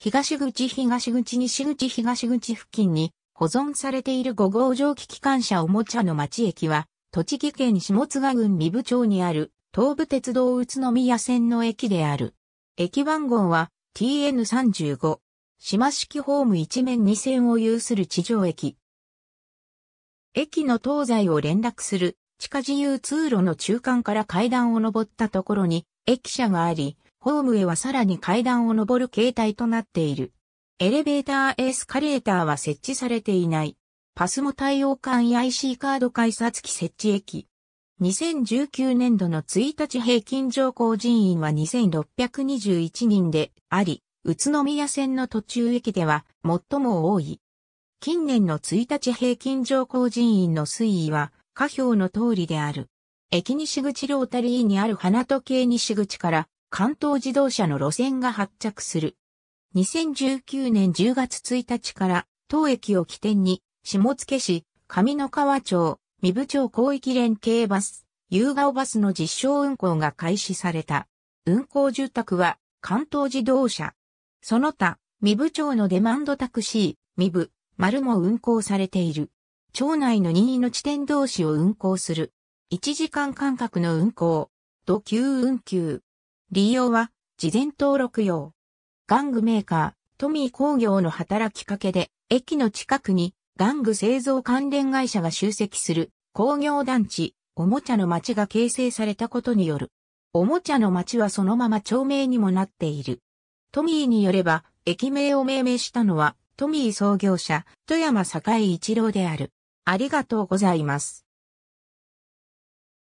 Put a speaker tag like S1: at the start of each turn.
S1: 東口東口西口東口付近に保存されている5号蒸気機関車おもちゃの町駅は、栃木県下津郡三部町にある東武鉄道宇都宮線の駅である。駅番号は TN35。島式ホーム一面2線を有する地上駅。駅の東西を連絡する地下自由通路の中間から階段を登ったところに駅舎があり、ホームへはさらに階段を上る形態となっている。エレベーターエスカレーターは設置されていない。パスモ対応間 IC カード改札機設置駅。2019年度の1日平均乗降人員は2621人であり、宇都宮線の途中駅では最も多い。近年の1日平均乗降人員の推移は下表の通りである。駅西口ロータリーにある花時計西口から関東自動車の路線が発着する。2019年10月1日から当駅を起点に下野市、上野川町、三部町広域連携バス、夕顔バスの実証運行が開始された。運行住宅は関東自動車。その他、三部町のデマンドタクシー、三部、丸も運行されている。町内の任意の地点同士を運行する。1時間間隔の運行、土急運休。利用は、事前登録用。玩具メーカー、トミー工業の働きかけで、駅の近くに、玩具製造関連会社が集積する工業団地、おもちゃの街が形成されたことによる。おもちゃの街はそのまま町名にもなっている。トミーによれば、駅名を命名したのは、トミー創業者、富山栄一郎である。ありがとうございます。